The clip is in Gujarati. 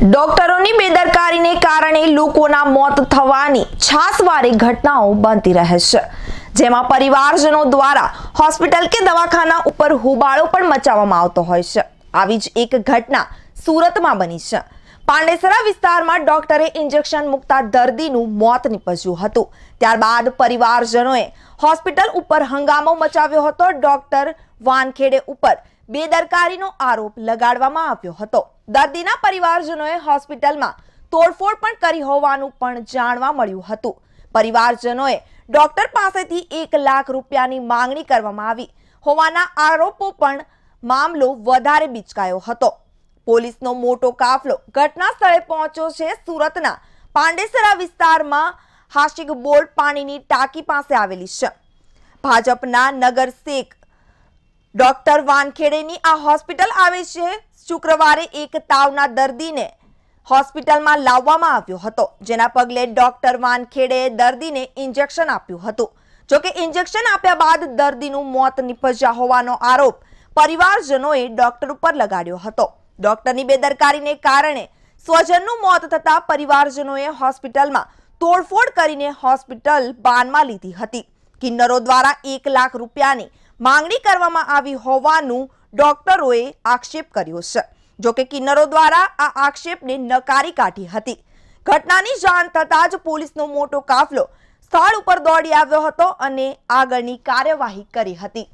ડોક્ટરોની બેદરકારીને કારણે લોકોના મોત થવાની છાસવારી ઘટનાઓ બનતી રહે છે જેમાં પરિવારજનો દ્વારા હોસ્પિટલ કે દવાખાના ઉપર હુબાળો પણ મચાવવામાં આવતો હોય છે આવી જ એક ઘટના સુરતમાં બની છે પાંડેસરા વિસ્તારમાં ડોક્ટરે ઇન્જેક્શન મૂકતા દર્દીનું મોત નીપજ્યું હતું ત્યારબાદ પરિવારજનોએ હોસ્પિટલ ઉપર હંગામો મચાવ્યો હતો ડોક્ટર વાનખેડે ઉપર બેદરકારીનો આરોપ લગાડવામાં આવ્યો હતો દર્દીના પરિવારજનોએ હોસ્પિટલમાં તોડફોડ પણ કરી હોવાનું પણ જાણવા મળ્યું હતું પરિવારજનોએ ડોક્ટર પાસેથી એક લાખ રૂપિયાની માંગણી કરવામાં આવી હોવાના આરોપો પણ મામલો વધારે બિચકાયો હતો પોલીસનો મોટો કાફલો ઘટના સ્થળે પહોંચ્યો છે સુરતના પાંડેસરા વિસ્તારમાં હાશિક બોર્ડ પાણીની ટાંકી પાસે આવેલી છે ભાજપના નગર શેખ ડોક્ટર વાનખેડેની આ હોસ્પિટલ આવે છે શુક્રવારે એક તાવના દર્દીને હોસ્પિટલમાં લાવવામાં આવ્યો હતો જેના પગલે ડોક્ટર વાનખેડે દર્દીને ઇન્જેક્શન આપ્યું હતું જોકે ઇન્જેક્શન આપ્યા બાદ દર્દીનું મોત નિપજ્યા હોવાનો આરોપ પરિવારજનોએ ડોક્ટર ઉપર લગાડ્યો હતો ડોક્ટરની બેદરકારીને કારણે સ્વજનનું મોત થતાં પરિવારજનોએ હોસ્પિટલમાં તોડફોડ કરીને હોસ્પિટલ બાનમાં લીધી હતી કિન્નરો દ્વારા એક લાખ રૂપિયાની માંગણી કરવામાં આવી હોવાનું ડોક્ટરોએ આક્ષેપ કર્યો છે જોકે કિન્નરો દ્વારા આ આક્ષેપને નકારી કાઢી હતી ઘટનાની જાણ થતાં જ પોલીસનો મોટો કાફલો સ્થળ ઉપર દોડી આવ્યો હતો અને આગળની કાર્યવાહી કરી હતી